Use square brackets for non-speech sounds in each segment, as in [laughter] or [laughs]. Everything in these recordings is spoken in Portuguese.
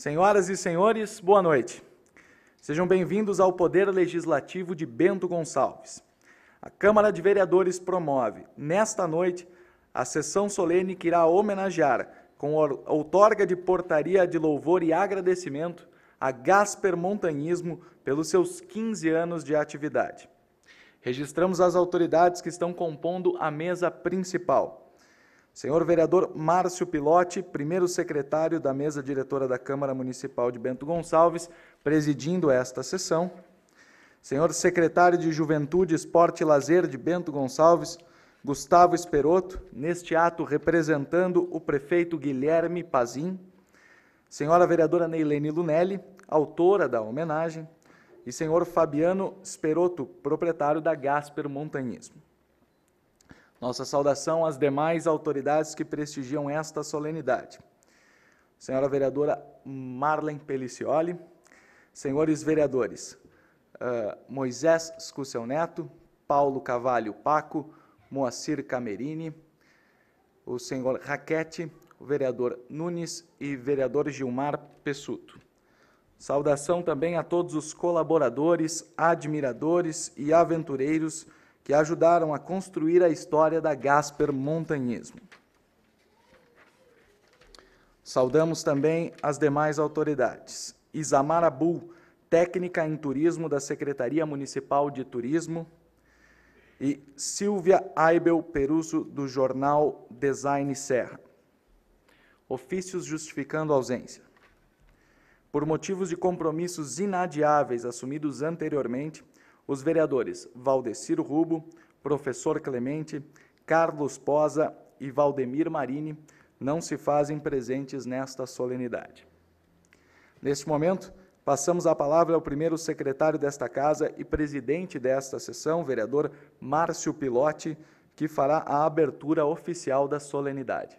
Senhoras e senhores, boa noite. Sejam bem-vindos ao Poder Legislativo de Bento Gonçalves. A Câmara de Vereadores promove, nesta noite, a sessão solene que irá homenagear, com outorga de portaria de louvor e agradecimento, a Gasper Montanhismo pelos seus 15 anos de atividade. Registramos as autoridades que estão compondo a mesa principal. Senhor vereador Márcio Pilote, primeiro secretário da mesa diretora da Câmara Municipal de Bento Gonçalves, presidindo esta sessão. Senhor secretário de Juventude, Esporte e Lazer de Bento Gonçalves, Gustavo Esperoto, neste ato representando o prefeito Guilherme Pazim. Senhora vereadora Neilene Lunelli, autora da homenagem. E senhor Fabiano Esperoto, proprietário da Gasper Montanhismo. Nossa saudação às demais autoridades que prestigiam esta solenidade. Senhora vereadora Marlen Pelicioli, senhores vereadores uh, Moisés Scucel Neto, Paulo Cavalho Paco, Moacir Camerini, o senhor Raquete, o vereador Nunes e vereador Gilmar Pessuto. Saudação também a todos os colaboradores, admiradores e aventureiros que ajudaram a construir a história da Gasper Montanhismo. Saudamos também as demais autoridades. Isamara Bull, técnica em turismo da Secretaria Municipal de Turismo, e Silvia Aibel Peruso, do jornal Design Serra. Ofícios justificando ausência. Por motivos de compromissos inadiáveis assumidos anteriormente, os vereadores Valdecir Rubo, professor Clemente, Carlos Posa e Valdemir Marini não se fazem presentes nesta solenidade. Neste momento, passamos a palavra ao primeiro secretário desta casa e presidente desta sessão, vereador Márcio Pilotti, que fará a abertura oficial da solenidade.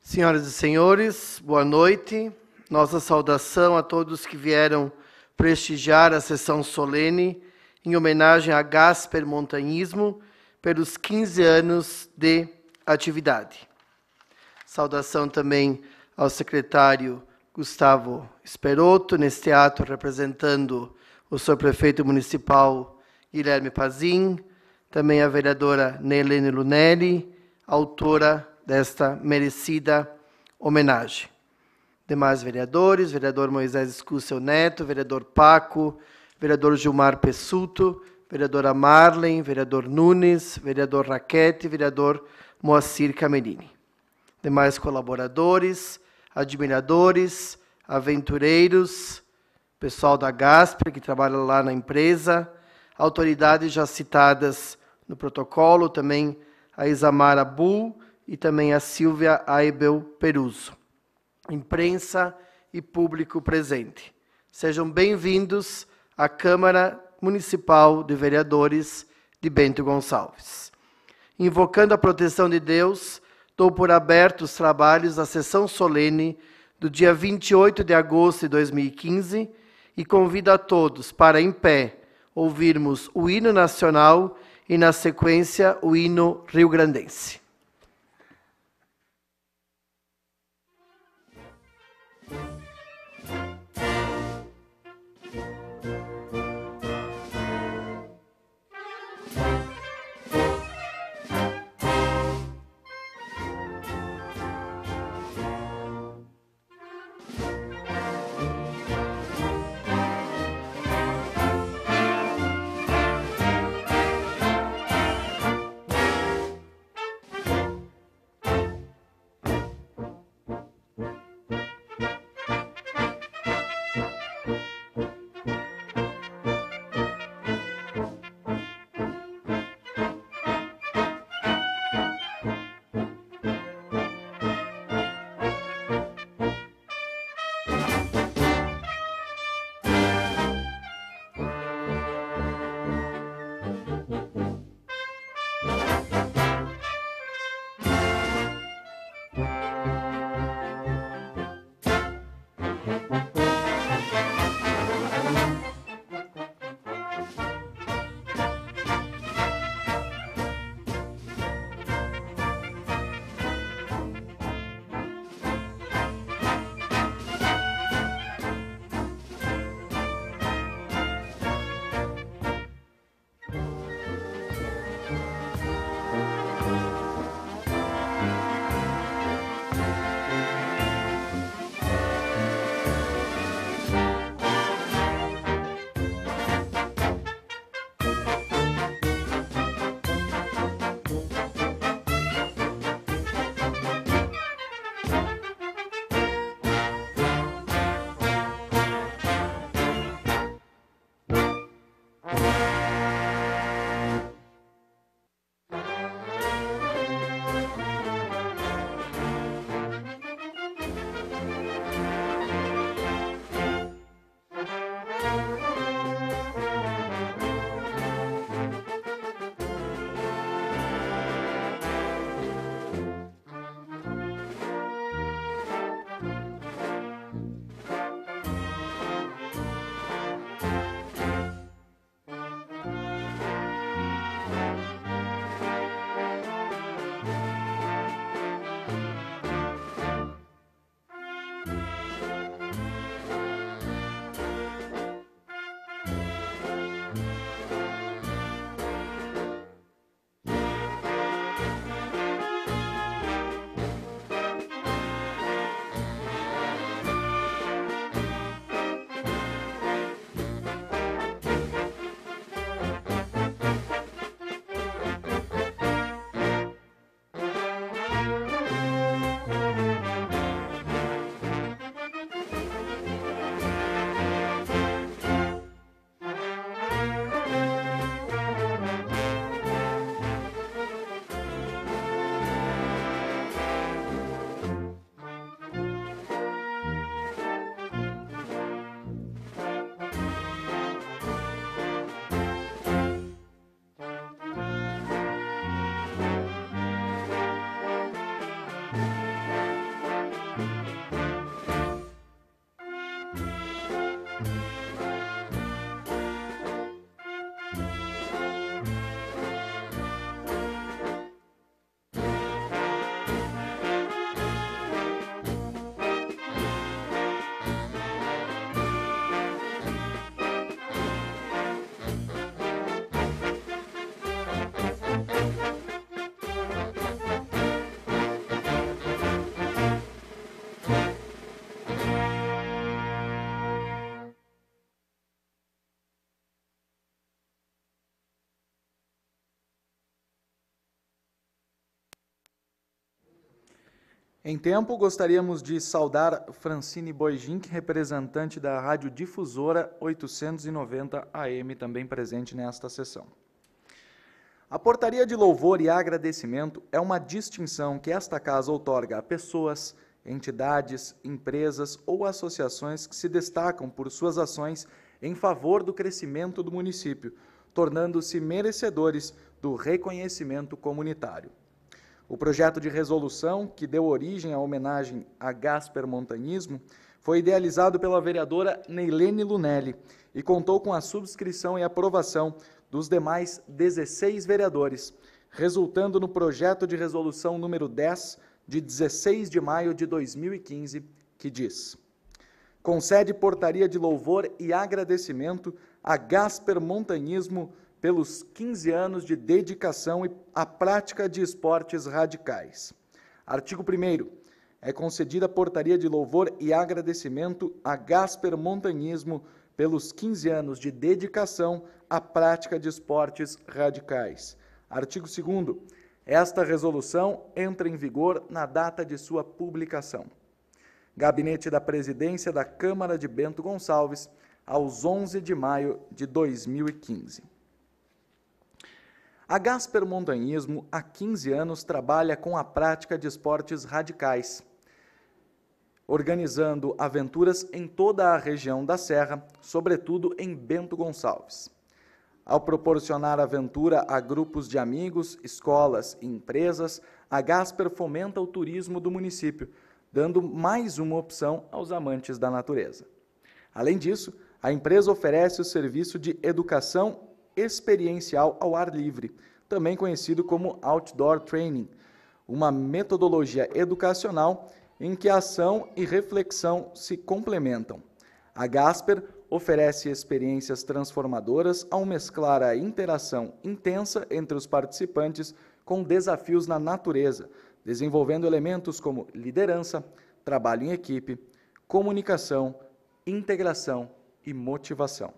Senhoras e senhores, boa noite. Nossa saudação a todos que vieram prestigiar a sessão solene em homenagem a Gasper Montanhismo pelos 15 anos de atividade. Saudação também ao secretário Gustavo Esperoto, neste ato representando o senhor prefeito municipal Guilherme Pazin, também a vereadora Nelene Lunelli, autora desta merecida homenagem demais vereadores, vereador Moisés Escúcio Neto, vereador Paco, vereador Gilmar Pessuto, vereadora Marlen, vereador Nunes, vereador Raquete, vereador Moacir Camerini. Demais colaboradores, admiradores, aventureiros, pessoal da Gasper que trabalha lá na empresa, autoridades já citadas no protocolo, também a Isamara Bull e também a Silvia Aibel Peruso imprensa e público presente. Sejam bem-vindos à Câmara Municipal de Vereadores de Bento Gonçalves. Invocando a proteção de Deus, dou por aberto os trabalhos da sessão solene do dia 28 de agosto de 2015 e convido a todos para, em pé, ouvirmos o hino nacional e, na sequência, o hino rio-grandense. Em tempo, gostaríamos de saudar Francine Boijink, representante da rádio difusora 890 AM, também presente nesta sessão. A portaria de louvor e agradecimento é uma distinção que esta casa outorga a pessoas, entidades, empresas ou associações que se destacam por suas ações em favor do crescimento do município, tornando-se merecedores do reconhecimento comunitário. O projeto de resolução que deu origem à homenagem a Gasper Montanismo foi idealizado pela vereadora Neilene Lunelli e contou com a subscrição e aprovação dos demais 16 vereadores, resultando no projeto de resolução número 10 de 16 de maio de 2015, que diz: Concede portaria de louvor e agradecimento a Gasper Montanismo pelos 15 anos de dedicação à prática de esportes radicais. Artigo 1. É concedida a portaria de louvor e agradecimento a Gasper Montanismo pelos 15 anos de dedicação à prática de esportes radicais. Artigo 2. Esta resolução entra em vigor na data de sua publicação. Gabinete da Presidência da Câmara de Bento Gonçalves, aos 11 de maio de 2015. A Gasper Montanhismo, há 15 anos, trabalha com a prática de esportes radicais, organizando aventuras em toda a região da Serra, sobretudo em Bento Gonçalves. Ao proporcionar aventura a grupos de amigos, escolas e empresas, a Gasper fomenta o turismo do município, dando mais uma opção aos amantes da natureza. Além disso, a empresa oferece o serviço de educação experiencial ao ar livre, também conhecido como outdoor training, uma metodologia educacional em que ação e reflexão se complementam. A Gasper oferece experiências transformadoras ao mesclar a interação intensa entre os participantes com desafios na natureza, desenvolvendo elementos como liderança, trabalho em equipe, comunicação, integração e motivação.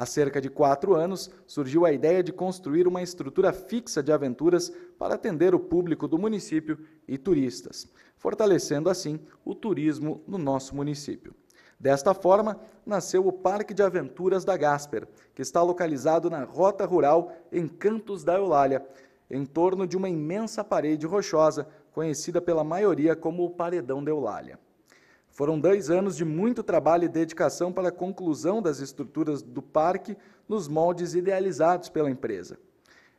Há cerca de quatro anos, surgiu a ideia de construir uma estrutura fixa de aventuras para atender o público do município e turistas, fortalecendo assim o turismo no nosso município. Desta forma, nasceu o Parque de Aventuras da Gasper, que está localizado na Rota Rural, em Cantos da Eulália, em torno de uma imensa parede rochosa, conhecida pela maioria como o Paredão da Eulália. Foram dois anos de muito trabalho e dedicação para a conclusão das estruturas do parque nos moldes idealizados pela empresa.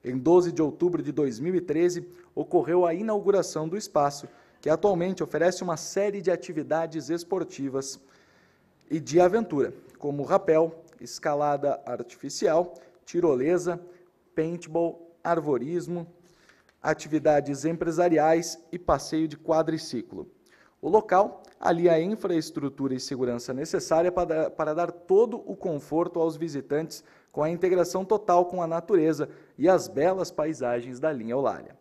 Em 12 de outubro de 2013, ocorreu a inauguração do espaço, que atualmente oferece uma série de atividades esportivas e de aventura, como rapel, escalada artificial, tirolesa, paintball, arvorismo, atividades empresariais e passeio de quadriciclo o local, ali a infraestrutura e segurança necessária para, para dar todo o conforto aos visitantes com a integração total com a natureza e as belas paisagens da linha Eulália.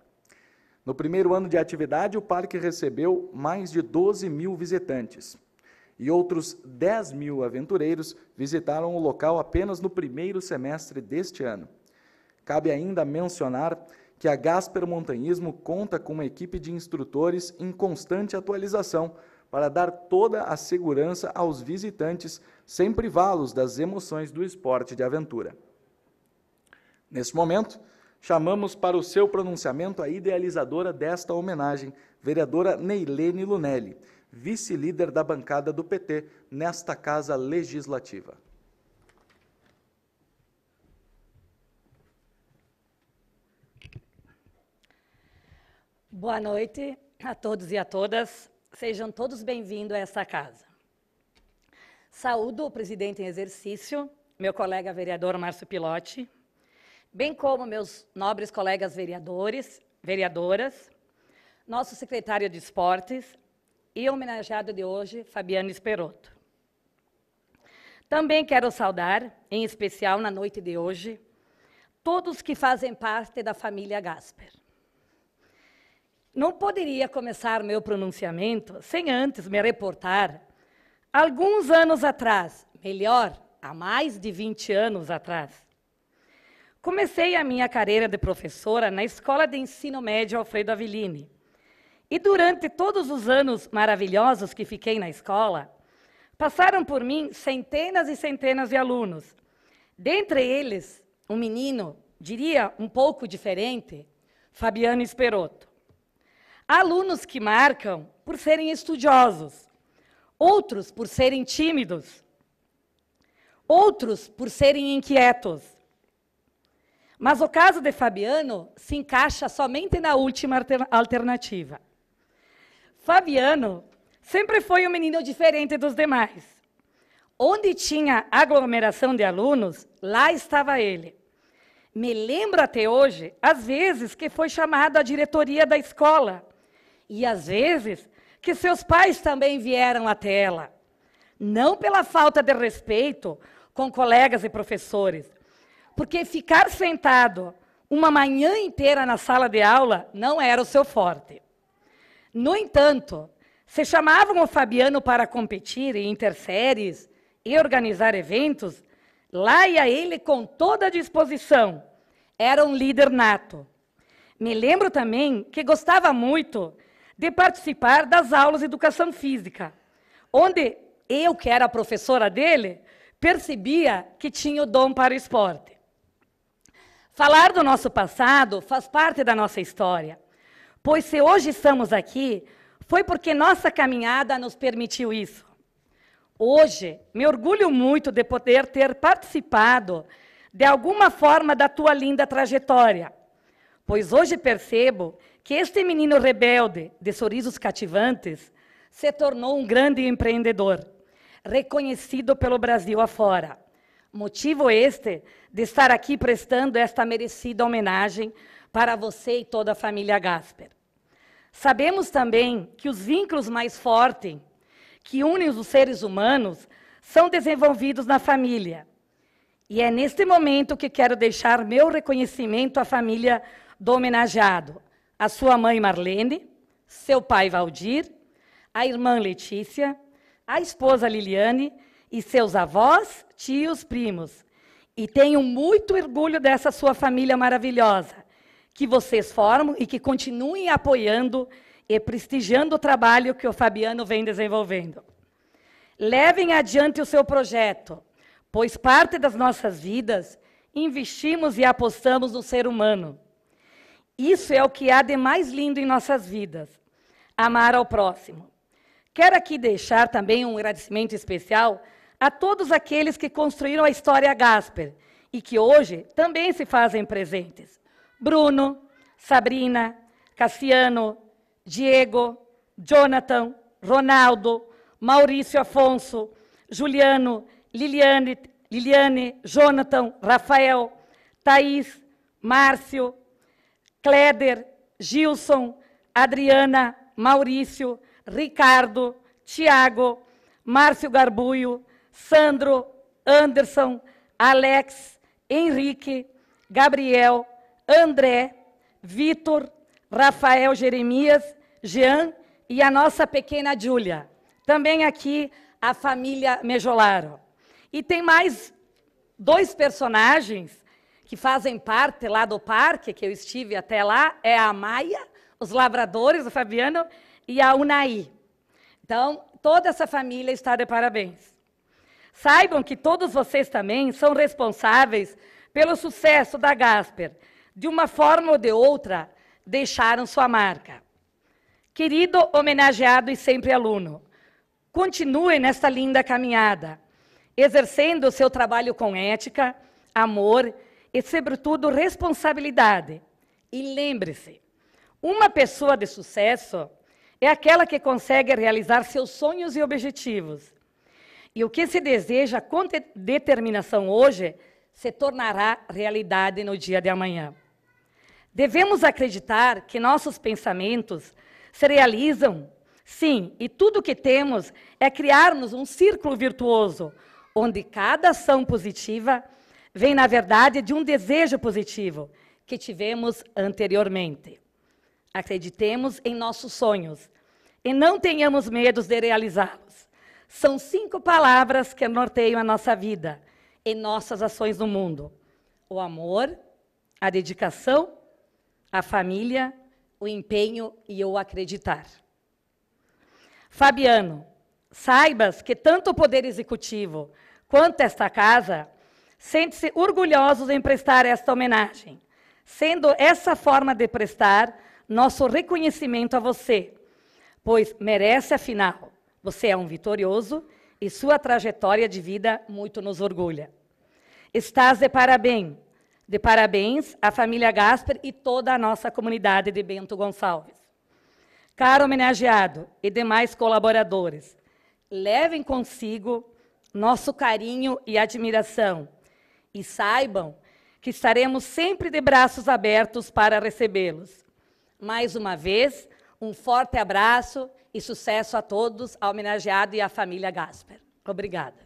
No primeiro ano de atividade, o parque recebeu mais de 12 mil visitantes e outros 10 mil aventureiros visitaram o local apenas no primeiro semestre deste ano. Cabe ainda mencionar que a Gasper Montanhismo conta com uma equipe de instrutores em constante atualização para dar toda a segurança aos visitantes sem privá-los das emoções do esporte de aventura. Neste momento, chamamos para o seu pronunciamento a idealizadora desta homenagem, vereadora Neilene Lunelli, vice-líder da bancada do PT nesta Casa Legislativa. Boa noite a todos e a todas. Sejam todos bem-vindos a essa casa. Saúdo o presidente em exercício, meu colega vereador Márcio Pilotti, bem como meus nobres colegas vereadores, vereadoras, nosso secretário de esportes e homenageado de hoje, Fabiano Esperoto. Também quero saudar, em especial na noite de hoje, todos que fazem parte da família Gasper. Não poderia começar meu pronunciamento sem antes me reportar. Alguns anos atrás, melhor, há mais de 20 anos atrás, comecei a minha carreira de professora na Escola de Ensino Médio Alfredo Avelline. E durante todos os anos maravilhosos que fiquei na escola, passaram por mim centenas e centenas de alunos. Dentre eles, um menino, diria um pouco diferente, Fabiano Esperoto. Alunos que marcam por serem estudiosos, outros por serem tímidos, outros por serem inquietos. Mas o caso de Fabiano se encaixa somente na última alternativa. Fabiano sempre foi um menino diferente dos demais. Onde tinha aglomeração de alunos, lá estava ele. Me lembro até hoje, às vezes, que foi chamado à diretoria da escola e às vezes que seus pais também vieram até ela. Não pela falta de respeito com colegas e professores, porque ficar sentado uma manhã inteira na sala de aula não era o seu forte. No entanto, se chamavam o Fabiano para competir em interséries e organizar eventos, lá ia ele com toda a disposição. Era um líder nato. Me lembro também que gostava muito de participar das aulas de educação física, onde eu, que era professora dele, percebia que tinha o dom para o esporte. Falar do nosso passado faz parte da nossa história, pois se hoje estamos aqui, foi porque nossa caminhada nos permitiu isso. Hoje, me orgulho muito de poder ter participado de alguma forma da tua linda trajetória, pois hoje percebo que este menino rebelde, de sorrisos cativantes, se tornou um grande empreendedor, reconhecido pelo Brasil afora. Motivo este de estar aqui prestando esta merecida homenagem para você e toda a família Gasper. Sabemos também que os vínculos mais fortes que unem os seres humanos são desenvolvidos na família. E é neste momento que quero deixar meu reconhecimento à família do homenageado, a sua mãe Marlene, seu pai Valdir, a irmã Letícia, a esposa Liliane e seus avós, tios, primos. E tenho muito orgulho dessa sua família maravilhosa, que vocês formam e que continuem apoiando e prestigiando o trabalho que o Fabiano vem desenvolvendo. Levem adiante o seu projeto, pois parte das nossas vidas investimos e apostamos no ser humano. Isso é o que há de mais lindo em nossas vidas: amar ao próximo. Quero aqui deixar também um agradecimento especial a todos aqueles que construíram a história Gasper e que hoje também se fazem presentes: Bruno, Sabrina, Cassiano, Diego, Jonathan, Ronaldo, Maurício Afonso, Juliano, Liliane, Liliane Jonathan, Rafael, Thaís, Márcio, Cléder, Gilson, Adriana, Maurício, Ricardo, Tiago, Márcio Garbulho, Sandro, Anderson, Alex, Henrique, Gabriel, André, Vitor, Rafael Jeremias, Jean e a nossa pequena Júlia. Também aqui a família Mejolaro. E tem mais dois personagens que fazem parte lá do parque, que eu estive até lá, é a Maia, os labradores, o Fabiano, e a Unai. Então, toda essa família está de parabéns. Saibam que todos vocês também são responsáveis pelo sucesso da Gasper. De uma forma ou de outra, deixaram sua marca. Querido homenageado e sempre aluno, continue nesta linda caminhada, exercendo o seu trabalho com ética, amor e e, sobretudo, responsabilidade. E lembre-se, uma pessoa de sucesso é aquela que consegue realizar seus sonhos e objetivos. E o que se deseja com determinação hoje se tornará realidade no dia de amanhã. Devemos acreditar que nossos pensamentos se realizam, sim, e tudo o que temos é criarmos um círculo virtuoso, onde cada ação positiva vem, na verdade, de um desejo positivo que tivemos anteriormente. Acreditemos em nossos sonhos e não tenhamos medo de realizá-los. São cinco palavras que norteiam a nossa vida e nossas ações no mundo: o amor, a dedicação, a família, o empenho e o acreditar. Fabiano, saibas que tanto o Poder Executivo quanto esta casa sente-se orgulhosos em prestar esta homenagem, sendo essa forma de prestar nosso reconhecimento a você, pois merece, afinal, você é um vitorioso e sua trajetória de vida muito nos orgulha. Estás de parabéns, de parabéns à família Gasper e toda a nossa comunidade de Bento Gonçalves. Caro homenageado e demais colaboradores, levem consigo nosso carinho e admiração e saibam que estaremos sempre de braços abertos para recebê-los. Mais uma vez, um forte abraço e sucesso a todos, ao homenageado e à família Gasper. Obrigada.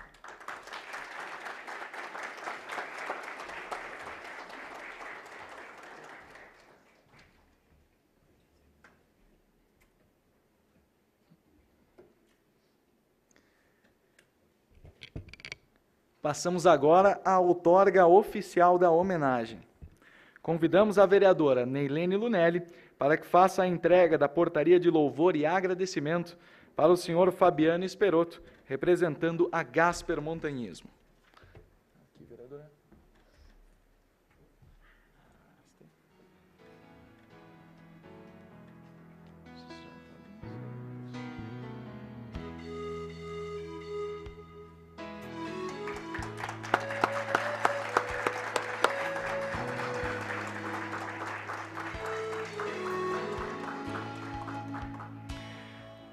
Passamos agora à outorga oficial da homenagem. Convidamos a vereadora Neilene Lunelli para que faça a entrega da portaria de louvor e agradecimento para o senhor Fabiano Esperoto, representando a Gasper Montanhismo.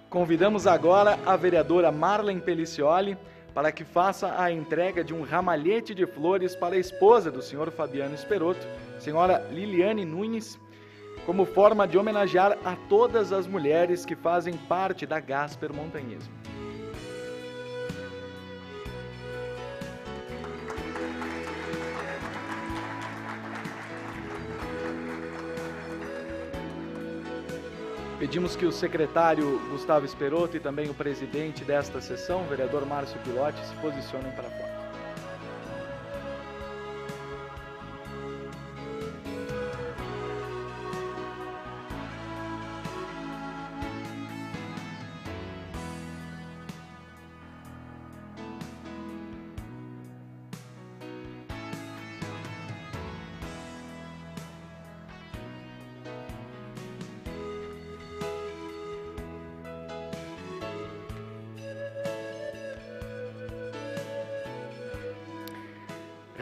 Convidamos agora a vereadora Marlen Pelicioli para que faça a entrega de um ramalhete de flores para a esposa do senhor Fabiano Esperoto, senhora Liliane Nunes, como forma de homenagear a todas as mulheres que fazem parte da Gasper Montanhismo. Pedimos que o secretário Gustavo Esperoto e também o presidente desta sessão, o vereador Márcio Pilotti, se posicionem para a foto.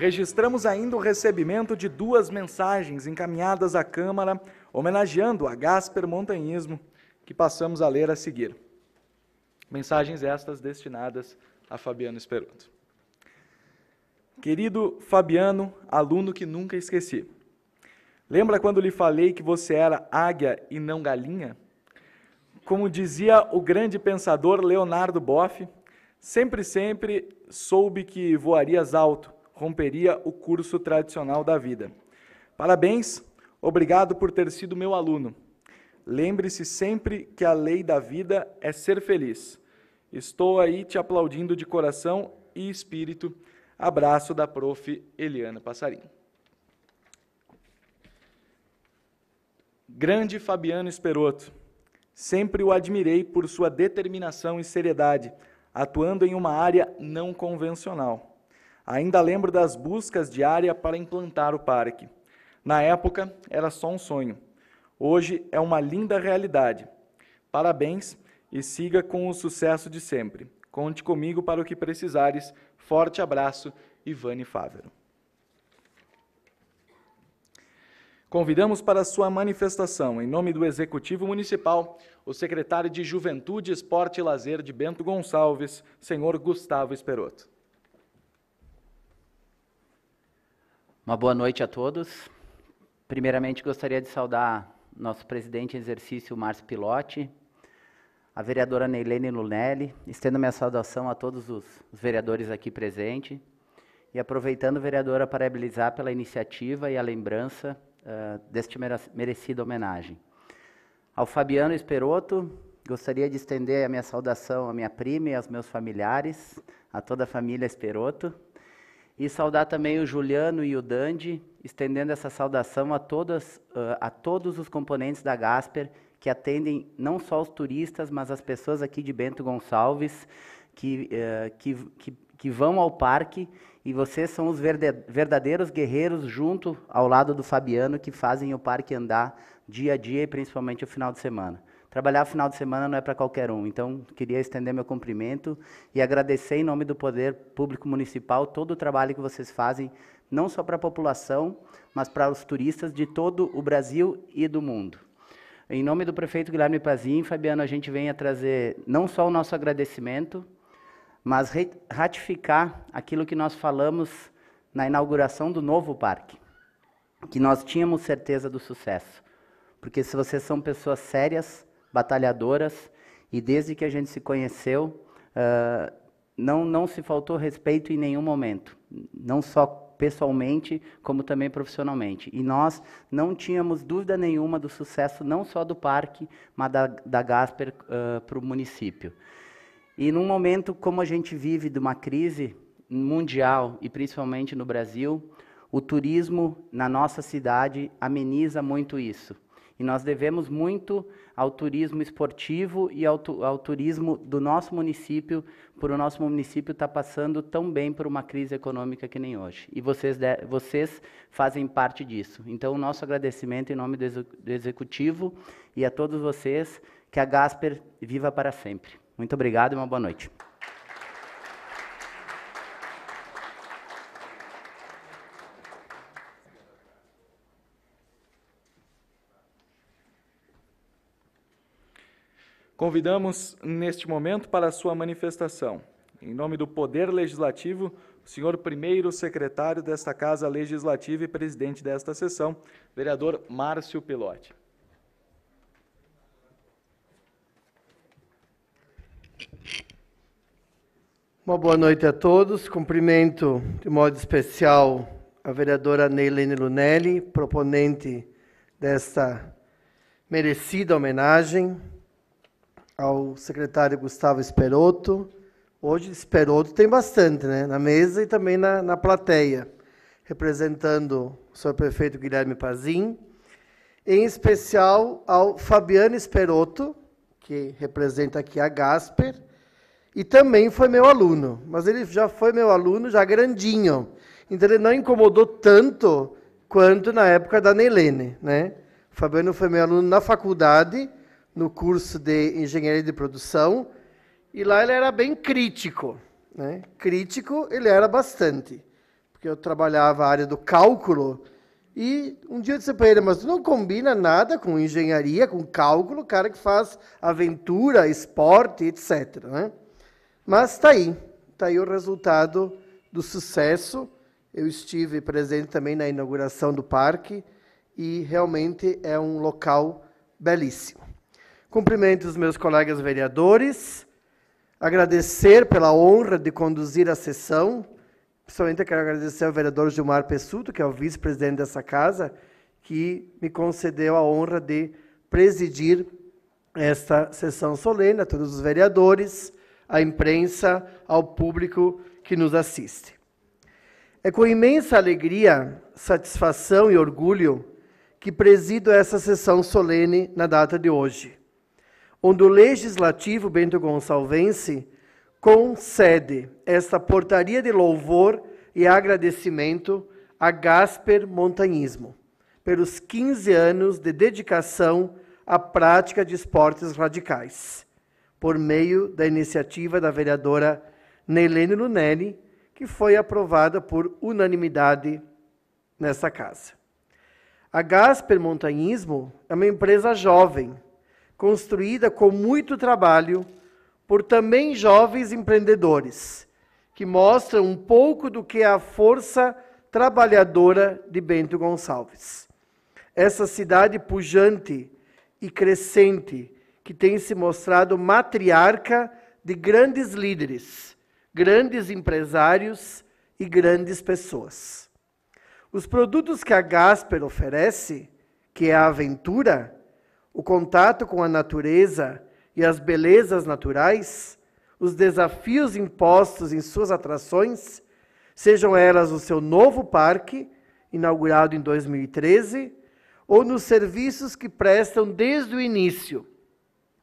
registramos ainda o recebimento de duas mensagens encaminhadas à Câmara, homenageando a Gasper Montanhismo, que passamos a ler a seguir. Mensagens estas destinadas a Fabiano Esperoto. Querido Fabiano, aluno que nunca esqueci. Lembra quando lhe falei que você era águia e não galinha? Como dizia o grande pensador Leonardo Boff, sempre, sempre soube que voarias alto, romperia o curso tradicional da vida. Parabéns, obrigado por ter sido meu aluno. Lembre-se sempre que a lei da vida é ser feliz. Estou aí te aplaudindo de coração e espírito. Abraço da prof. Eliana Passarinho. Grande Fabiano Esperoto. Sempre o admirei por sua determinação e seriedade, atuando em uma área não convencional. Ainda lembro das buscas diárias para implantar o parque. Na época, era só um sonho. Hoje é uma linda realidade. Parabéns e siga com o sucesso de sempre. Conte comigo para o que precisares. Forte abraço, Ivane Fávero. Convidamos para sua manifestação, em nome do Executivo Municipal, o secretário de Juventude, Esporte e Lazer de Bento Gonçalves, senhor Gustavo Esperoto. Uma boa noite a todos. Primeiramente, gostaria de saudar nosso presidente em exercício, Márcio Pilotti, a vereadora Neilene Lunelli, estendo minha saudação a todos os, vereadores aqui presentes. E aproveitando, vereadora, para parabenizar pela iniciativa e a lembrança uh, deste merecida homenagem. Ao Fabiano Esperoto, gostaria de estender a minha saudação à minha prima e aos meus familiares, a toda a família Esperoto. E saudar também o Juliano e o Dandy, estendendo essa saudação a, todas, a todos os componentes da Gasper, que atendem não só os turistas, mas as pessoas aqui de Bento Gonçalves, que, que, que, que vão ao parque. E vocês são os verdadeiros guerreiros, junto ao lado do Fabiano, que fazem o parque andar dia a dia e principalmente o final de semana. Trabalhar final de semana não é para qualquer um. Então, queria estender meu cumprimento e agradecer em nome do Poder Público Municipal todo o trabalho que vocês fazem, não só para a população, mas para os turistas de todo o Brasil e do mundo. Em nome do prefeito Guilherme Pazin, Fabiano, a gente vem a trazer não só o nosso agradecimento, mas ratificar aquilo que nós falamos na inauguração do novo parque, que nós tínhamos certeza do sucesso. Porque se vocês são pessoas sérias, batalhadoras, e desde que a gente se conheceu, uh, não, não se faltou respeito em nenhum momento, não só pessoalmente, como também profissionalmente. E nós não tínhamos dúvida nenhuma do sucesso, não só do parque, mas da, da Gasper uh, ah, para o município. E num momento como a gente vive de uma crise mundial, e principalmente no Brasil, o turismo na nossa cidade ameniza muito isso. E nós devemos muito ao turismo esportivo e ao, tu, ao turismo do nosso município, por o nosso município estar tá passando tão bem por uma crise econômica que nem hoje. E vocês, de, vocês fazem parte disso. Então, o nosso agradecimento em nome do, ex, do Executivo e a todos vocês, que a Gasper viva para sempre. Muito obrigado e uma boa noite. Convidamos neste momento para a sua manifestação. Em nome do Poder Legislativo, o senhor primeiro secretário desta Casa Legislativa e presidente desta sessão, vereador Márcio Pilote. Uma boa noite a todos. Cumprimento de modo especial a vereadora Neilene Lunelli, proponente desta merecida homenagem ao secretário Gustavo Esperoto. Hoje, Esperoto tem bastante, né? Na mesa e também na, na plateia, representando o senhor prefeito Guilherme Pazim. Em especial ao Fabiano Esperoto, que representa aqui a Gasper, e também foi meu aluno. Mas ele já foi meu aluno, já grandinho. Então ele não incomodou tanto quanto na época da Neilene, né? O Fabiano foi meu aluno na faculdade no curso de engenharia de produção e lá ele era bem crítico. Né? Crítico ele era bastante, porque eu trabalhava a área do cálculo e um dia eu disse para ele, mas não combina nada com engenharia, com cálculo, cara que faz aventura, esporte, etc. Né? Mas está aí, está aí o resultado do sucesso. Eu estive presente também na inauguração do parque e realmente é um local belíssimo. Cumprimento os meus colegas vereadores, agradecer pela honra de conduzir a sessão. Principalmente quero agradecer ao vereador Gilmar Pessuto, que é o vice-presidente dessa casa, que me concedeu a honra de presidir esta sessão solene, a todos os vereadores, à imprensa, ao público que nos assiste. É com imensa alegria, satisfação e orgulho que presido essa sessão solene na data de hoje onde o Legislativo Bento Gonçalvense concede esta portaria de louvor e agradecimento a Gasper Montanhismo pelos 15 anos de dedicação à prática de esportes radicais, por meio da iniciativa da vereadora Nelene Lunelli, que foi aprovada por unanimidade nesta casa. A Gasper Montanhismo é uma empresa jovem, construída com muito trabalho por também jovens empreendedores, que mostram um pouco do que é a força trabalhadora de Bento Gonçalves. Essa cidade pujante e crescente, que tem se mostrado matriarca de grandes líderes, grandes empresários e grandes pessoas. Os produtos que a Gasper oferece, que é a aventura, o contato com a natureza e as belezas naturais, os desafios impostos em suas atrações, sejam elas o seu novo parque, inaugurado em 2013, ou nos serviços que prestam desde o início,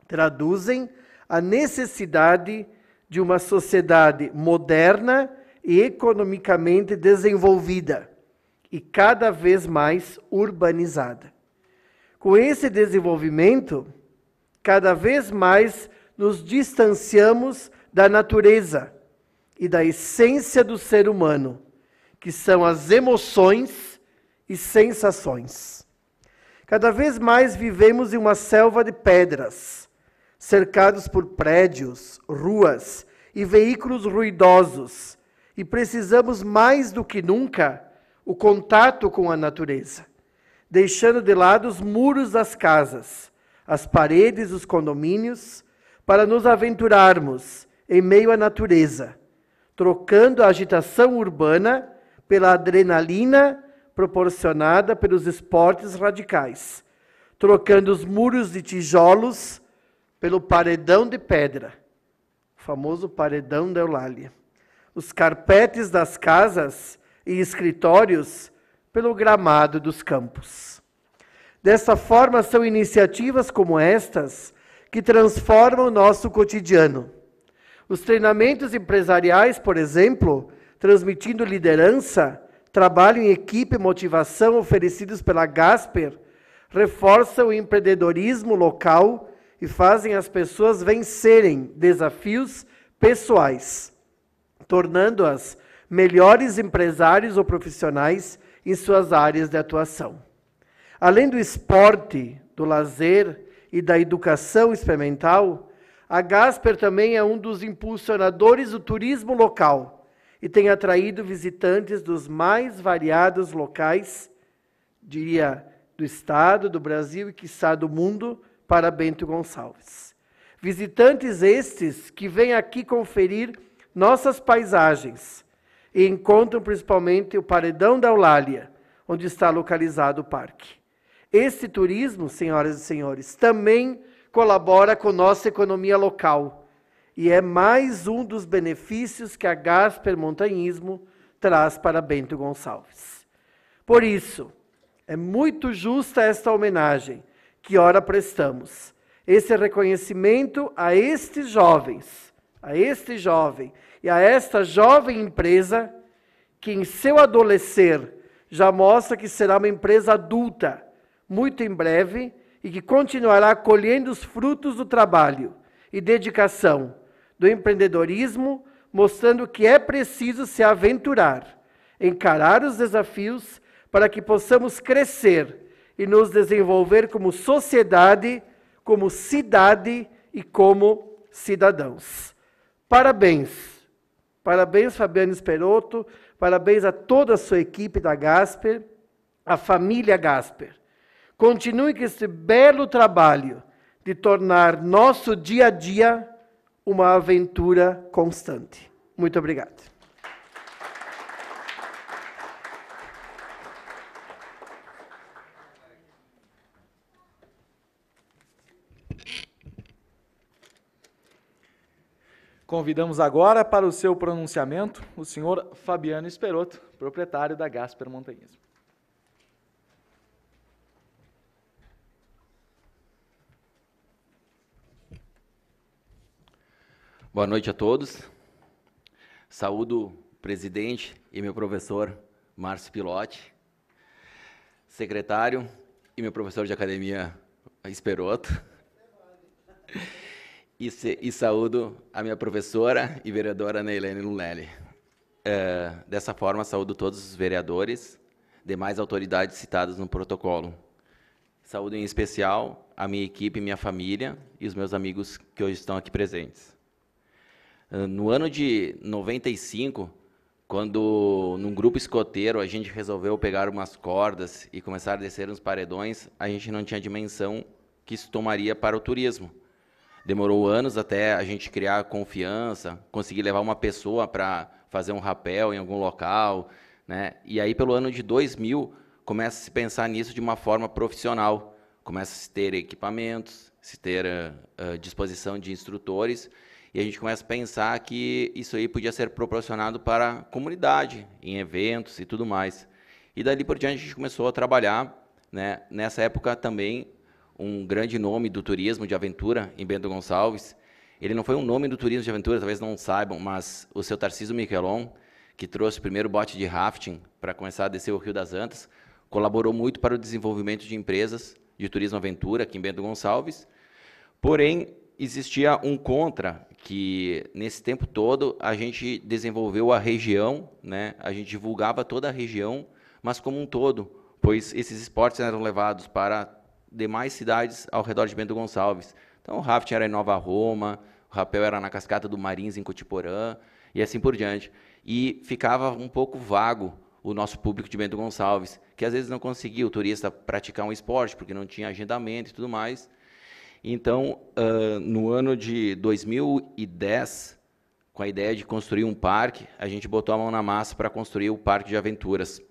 traduzem a necessidade de uma sociedade moderna e economicamente desenvolvida e cada vez mais urbanizada. Com esse desenvolvimento, cada vez mais nos distanciamos da natureza e da essência do ser humano, que são as emoções e sensações. Cada vez mais vivemos em uma selva de pedras, cercados por prédios, ruas e veículos ruidosos, e precisamos mais do que nunca o contato com a natureza deixando de lado os muros das casas, as paredes dos condomínios, para nos aventurarmos em meio à natureza, trocando a agitação urbana pela adrenalina proporcionada pelos esportes radicais, trocando os muros de tijolos pelo paredão de pedra, o famoso paredão da Eulália. Os carpetes das casas e escritórios pelo gramado dos campos. Dessa forma, são iniciativas como estas que transformam o nosso cotidiano. Os treinamentos empresariais, por exemplo, transmitindo liderança, trabalho em equipe e motivação oferecidos pela Gasper, reforçam o empreendedorismo local e fazem as pessoas vencerem desafios pessoais, tornando-as melhores empresários ou profissionais e suas áreas de atuação. Além do esporte, do lazer e da educação experimental, a Gasper também é um dos impulsionadores do turismo local e tem atraído visitantes dos mais variados locais, diria, do Estado, do Brasil e, quiçá, do mundo, para Bento Gonçalves. Visitantes estes que vêm aqui conferir nossas paisagens, e encontram principalmente o paredão da Eulália, onde está localizado o parque. Esse turismo, senhoras e senhores, também colabora com nossa economia local e é mais um dos benefícios que a Gasper Montanhismo traz para Bento Gonçalves. Por isso, é muito justa esta homenagem que ora prestamos. Esse reconhecimento a estes jovens, a este jovem e a esta jovem empresa, que em seu adolecer já mostra que será uma empresa adulta muito em breve e que continuará colhendo os frutos do trabalho e dedicação do empreendedorismo, mostrando que é preciso se aventurar, encarar os desafios para que possamos crescer e nos desenvolver como sociedade, como cidade e como cidadãos. Parabéns! Parabéns, Fabiano Esperoto. Parabéns a toda a sua equipe da Gasper, a família Gasper. Continue com este belo trabalho de tornar nosso dia a dia uma aventura constante. Muito obrigado. Convidamos agora para o seu pronunciamento o senhor Fabiano Esperoto, proprietário da Gasper Montanhismo. Boa noite a todos. Saúdo o presidente e meu professor Márcio Pilote, secretário e meu professor de academia Esperoto. E, se, e, saúdo a minha professora e vereadora Neilene Lunelli. É, dessa forma, saúdo todos os vereadores, demais autoridades citadas no protocolo. Saúdo em especial a minha equipe, minha família e os meus amigos que hoje estão aqui presentes. Ah, no ano de 95, quando num grupo escoteiro a gente resolveu pegar umas cordas e começar a descer uns paredões, a gente não tinha dimensão que isso tomaria para o turismo Demorou anos até a gente criar confiança, conseguir levar uma pessoa para fazer um rapel em algum local, né? E aí, pelo ano de 2000, começa a se pensar nisso de uma forma profissional. Começa a se ter equipamentos, se ter uh, disposição de instrutores, e a gente começa a pensar que isso aí podia ser proporcionado para a comunidade, em eventos e tudo mais. E dali por diante a gente começou a trabalhar, né? Nessa época também um grande nome do turismo de aventura em Bento Gonçalves. Ele não foi um nome do turismo de aventura, talvez não saibam, mas o seu Tarcísio Miquelon, que trouxe o primeiro bote de rafting para começar a descer o Rio das Antas, colaborou muito para o desenvolvimento de empresas de turismo aventura aqui em Bento Gonçalves. Porém, existia um contra que nesse tempo todo a gente desenvolveu a região, né? A gente divulgava toda a região, mas como um todo, pois esses esportes eram levados para demais cidades ao redor de Bento Gonçalves. Então, o raft era em Nova Roma, o rapel era na Cascata do Marins, em Cotiporã, e assim por diante. E ficava um pouco vago o nosso público de Bento Gonçalves, que às vezes não conseguia o turista praticar um esporte, porque não tinha agendamento e tudo mais. Então, uh, no ano de 2010, com a ideia de construir um parque, a gente botou a mão na massa para construir o Parque de Aventuras.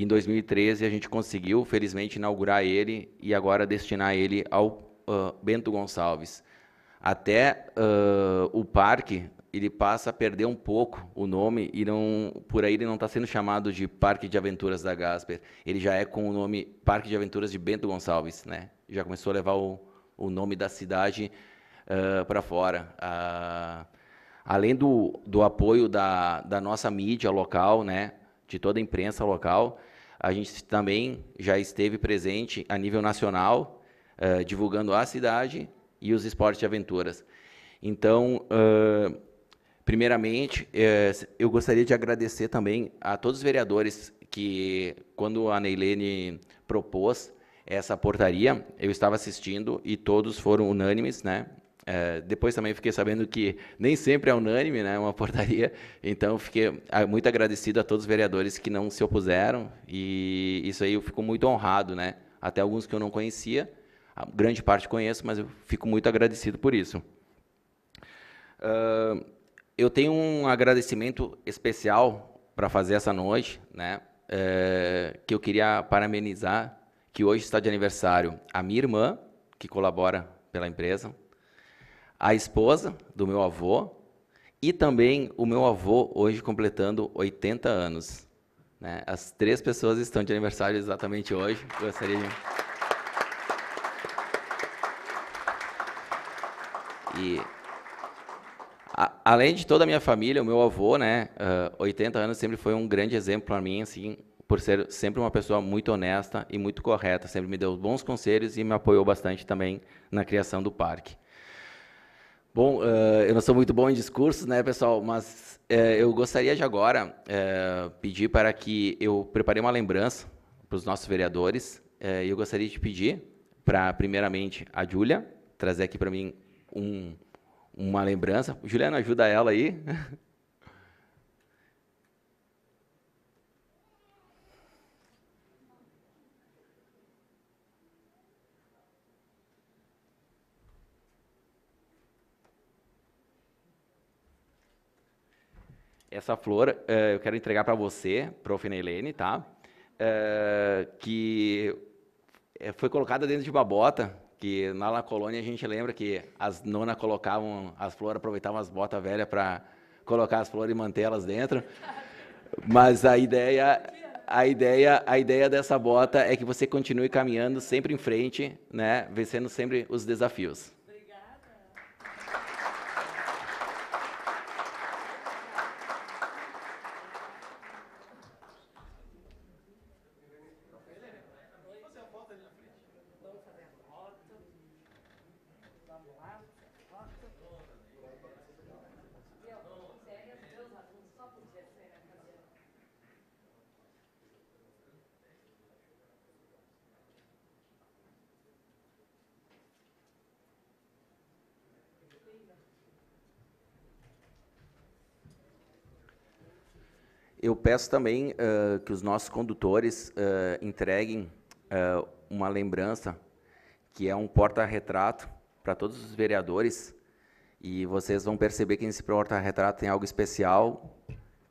Em 2013 a gente conseguiu, felizmente, inaugurar ele e agora destinar ele ao uh, Bento Gonçalves. Até uh, o parque ele passa a perder um pouco o nome e não por aí ele não está sendo chamado de Parque de Aventuras da Gasper. Ele já é com o nome Parque de Aventuras de Bento Gonçalves, né? Já começou a levar o, o nome da cidade uh, para fora. Uh, além do, do apoio da, da nossa mídia local, né? De toda a imprensa local, a gente também já esteve presente a nível nacional, uh, divulgando a cidade e os esportes de aventuras. Então, uh, primeiramente, eh, eu gostaria de agradecer também a todos os vereadores que, quando a Neilene propôs essa portaria, eu estava assistindo e todos foram unânimes, né? É, depois também fiquei sabendo que nem sempre é unânime, né, uma [laughs] portaria. Então fiquei ah, muito agradecido a todos os vereadores que não se opuseram e isso aí eu fico muito honrado, né? Até alguns que eu não conhecia, a grande parte conheço, mas eu fico muito agradecido por isso. Uh, eu tenho um agradecimento especial para fazer essa noite, né? Uh, que eu queria parabenizar que hoje está de aniversário a minha irmã que colabora pela empresa, a esposa do meu avô e também o meu avô, hoje completando 80 anos. Né? As três pessoas estão de aniversário exatamente hoje. Gostaria de. E além de toda a minha família, o meu avô, né, 80 ah, anos, sempre foi um grande exemplo para mim, assim, por ser sempre uma pessoa muito honesta e muito correta. Sempre me deu bons conselhos e me apoiou bastante também na criação do parque. Bom, eh, eu não sou muito bom em discursos, né, pessoal? Mas eh, eu gostaria de agora eh, pedir para que eu preparei uma lembrança para os nossos vereadores. E eu gostaria de pedir para, primeiramente, a Júlia trazer aqui para mim um, uma lembrança. Juliana, ajuda ela aí. [laughs] Essa flor uh, eu quero entregar para você, prof. Helene, tá? Uh, que eh, foi colocada dentro de bota que na La Colônia a gente lembra que as nonas colocavam as flores, aproveitavam as botas velhas para colocar as flores e manter elas dentro. Mas a ideia, a ideia, a ideia dessa bota é que você continue caminhando sempre em frente, né, vencendo sempre os desafios. peço também uh, que os nossos condutores uh, entreguem uh, uma lembrança, que é um porta-retrato para todos os vereadores. E vocês vão perceber que nesse porta-retrato tem algo especial,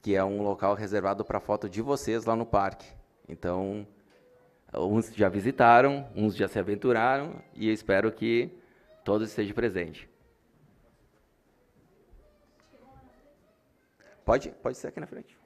que é um local reservado para foto de vocês lá no parque. Então, uns já visitaram, uns já se aventuraram, e eu espero que todos estejam presentes. Pode, pode ser aqui na frente.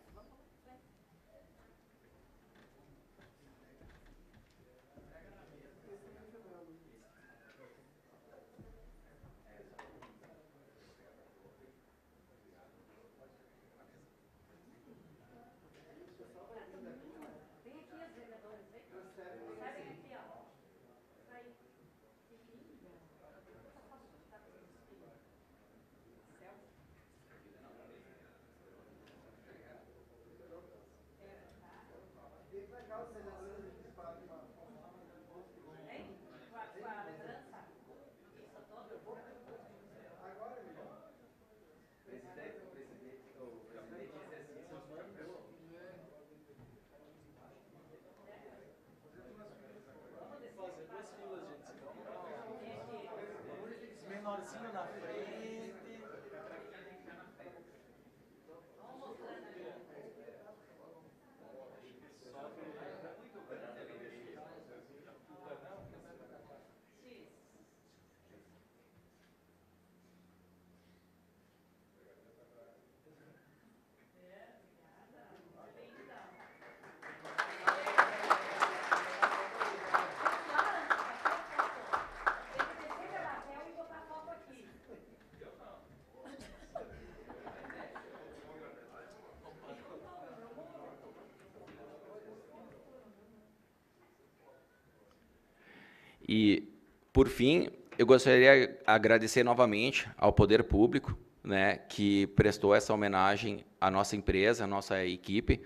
E, por fim, eu gostaria de agradecer novamente ao Poder Público, né, que prestou essa homenagem à nossa empresa, à nossa equipe.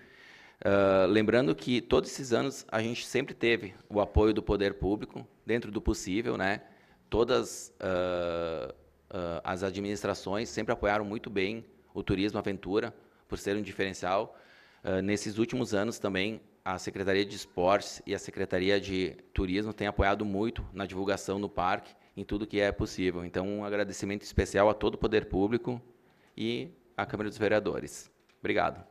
Uh, lembrando que todos esses anos a gente sempre teve o apoio do poder público, dentro do possível, né? Todas uh, uh, as administrações sempre apoiaram muito bem o turismo aventura, por ser um diferencial. nesses últimos anos também a Secretaria de Esportes e a Secretaria de Turismo têm apoiado muito na divulgação no parque, em tudo que é possível. Então, um agradecimento especial a todo o poder público e à Câmara dos Vereadores. Obrigado.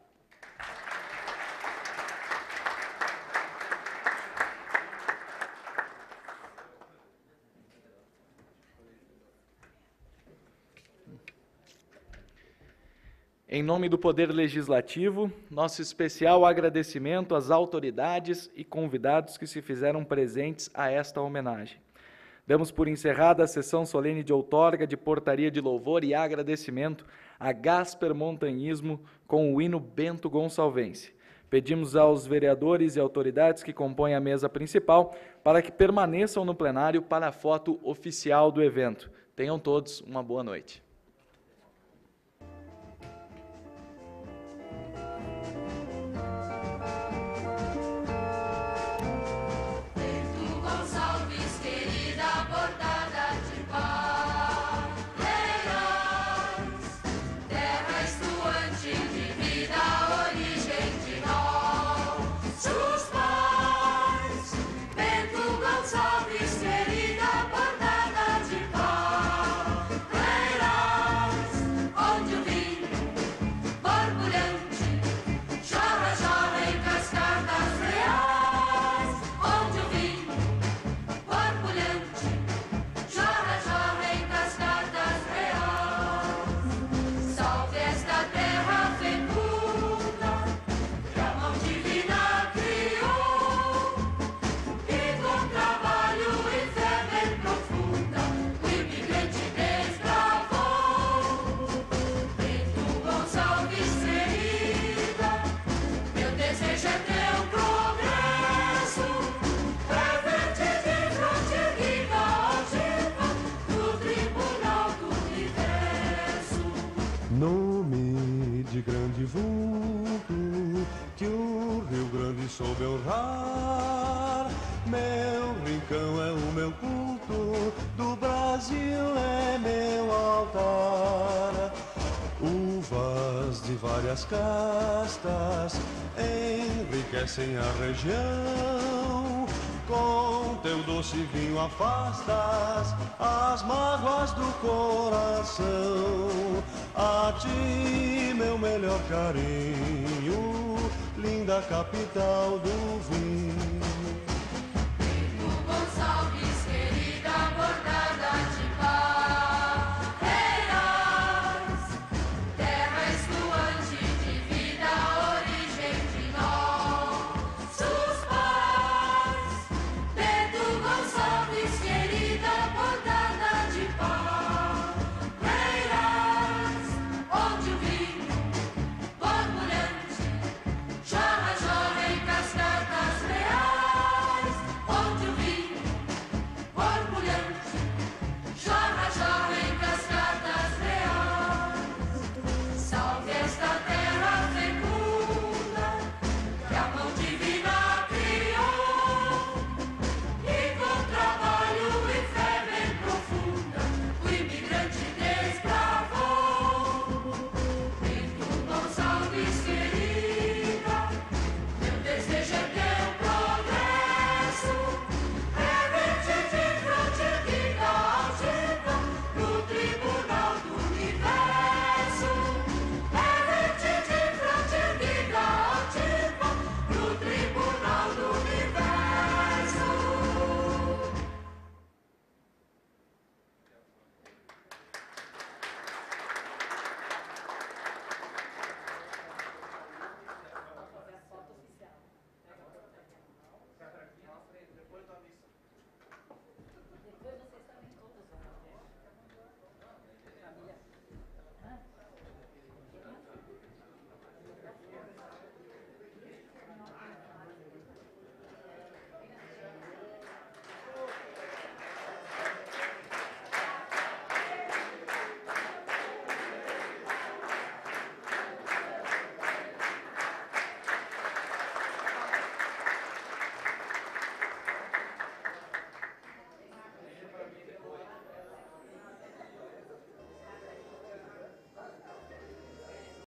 Em nome do Poder Legislativo, nosso especial agradecimento às autoridades e convidados que se fizeram presentes a esta homenagem. Damos por encerrada a sessão solene de outorga de portaria de louvor e agradecimento a Gasper Montanhismo com o hino Bento Gonçalvense. Pedimos aos vereadores e autoridades que compõem a mesa principal para que permaneçam no plenário para a foto oficial do evento. Tenham todos uma boa noite. de grande vulto que o Rio Grande soube honrar. Meu rincão é o meu culto, do Brasil é meu altar. Uvas de várias castas enriquecem a região com teu doce vinho afastas as mágoas do coração. A ti, meu melhor carinho, linda capital do vinho.